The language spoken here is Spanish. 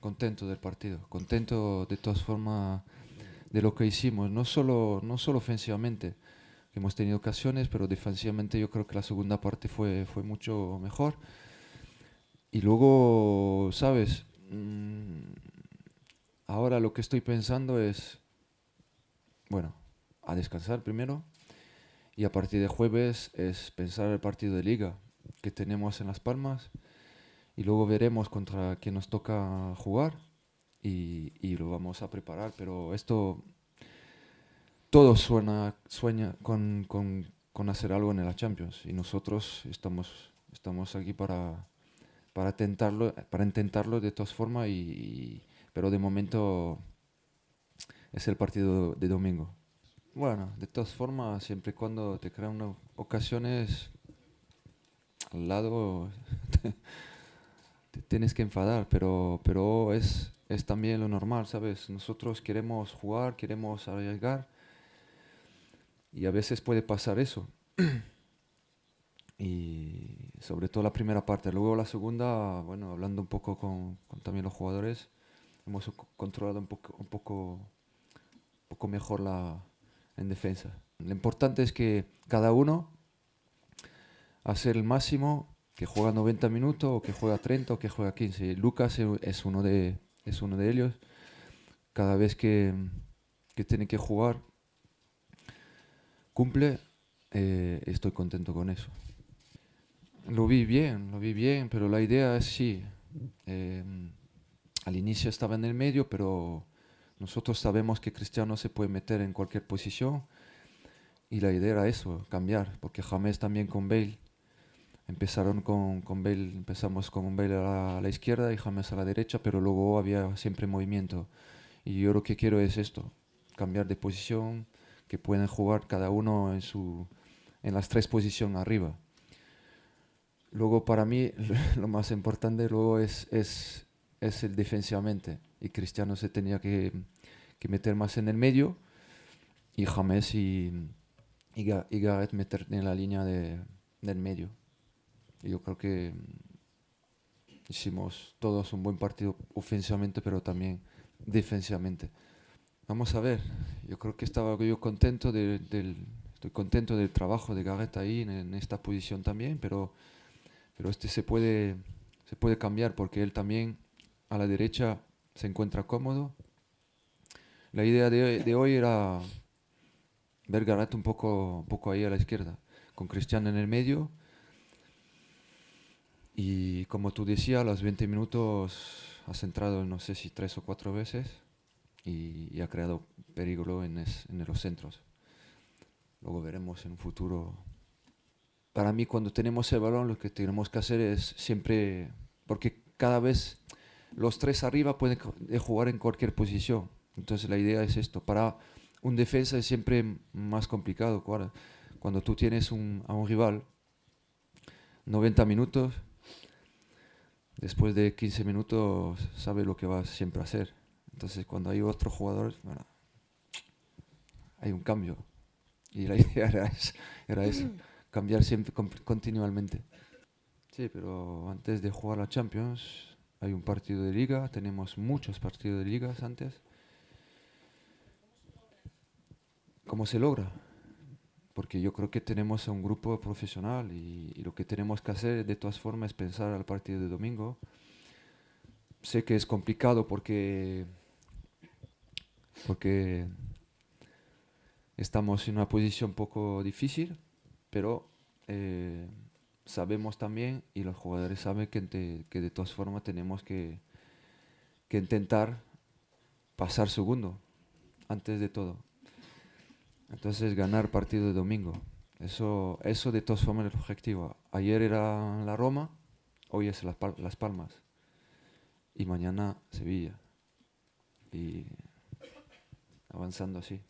contento del partido, contento de todas formas de lo que hicimos, no solo, no solo ofensivamente, que hemos tenido ocasiones, pero defensivamente yo creo que la segunda parte fue, fue mucho mejor. Y luego, ¿sabes? Mm, ahora lo que estoy pensando es, bueno, a descansar primero y a partir de jueves es pensar el partido de liga que tenemos en Las Palmas y luego veremos contra quién nos toca jugar y, lo vamos a preparar. Pero esto, todo suena, sueña con, con, hacer algo en la Champions y nosotros estamos, estamos aquí para, para intentarlo de todas formas, y, pero de momento es el partido de domingo. Bueno, de todas formas, siempre y cuando te crean ocasiones al lado... tienes que enfadar, pero, pero es, es también lo normal, ¿sabes? Nosotros queremos jugar, queremos arriesgar y a veces puede pasar eso. y sobre todo la primera parte. Luego la segunda, bueno, hablando un poco con, con también los jugadores, hemos controlado un poco, un poco, un poco mejor la, en defensa. Lo importante es que cada uno haga el máximo que juega 90 minutos, o que juega 30, o que juega 15. Lucas es uno de, es uno de ellos. Cada vez que, que tiene que jugar, cumple, eh, estoy contento con eso. Lo vi bien, lo vi bien, pero la idea es sí. Eh, al inicio estaba en el medio, pero nosotros sabemos que Cristiano se puede meter en cualquier posición y la idea era eso, cambiar, porque James también con Bale Empezaron con, con empezamos con Bale a la, a la, izquierda y James a la derecha, pero luego había siempre movimiento. Y yo lo que quiero es esto, cambiar de posición, que pueden jugar cada uno en, su, en las tres posiciones arriba. Luego para mí lo más importante luego es, es, es el defensivamente. Y Cristiano se tenía que, que, meter más en el medio y James y, y, Gareth meter en la línea de, del medio yo creo que hicimos todos un buen partido ofensivamente, pero también defensivamente. Vamos a ver, yo creo que estaba yo contento del, estoy contento del trabajo de Gareth ahí en, esta posición también, pero, pero este se puede, se puede cambiar porque él también a la derecha se encuentra cómodo. La idea de, hoy era ver Gareth un poco, un poco ahí a la izquierda, con Cristiano en el medio como tú decías, a los 20 minutos has entrado, no sé si tres o cuatro veces y, ha creado peligro en, los centros. Luego veremos en un futuro. Para mí, cuando tenemos el balón, lo que tenemos que hacer es siempre, porque cada vez los tres arriba pueden eh, jugar en cualquier posición. Entonces la idea es esto. Para un defensa es siempre más complicado. Cuando tú tienes a un rival 90 minutos, después de 15 minutos sabe lo que va siempre a hacer. Entonces cuando hay otros jugadores, bueno, hay un cambio. Y la idea era eso, mm. cambiar continuamente. Sí, pero antes de jugar a Champions hay un partido de liga, tenemos muchos partidos de ligas antes. ¿Cómo se logra? porque yo creo que tenemos un grupo profesional y, lo que tenemos que hacer de todas formas es pensar al partido de domingo. Sé que es complicado porque, porque estamos en una posición un poco difícil, pero eh, sabemos también y los jugadores saben que, de todas formas tenemos que intentar pasar segundo antes de todo. Entonces ganar partido de domingo. Eso, eso de todas formas es el objetivo. Ayer era la Roma, hoy es Las, Las Palmas y mañana Sevilla. Y avanzando así.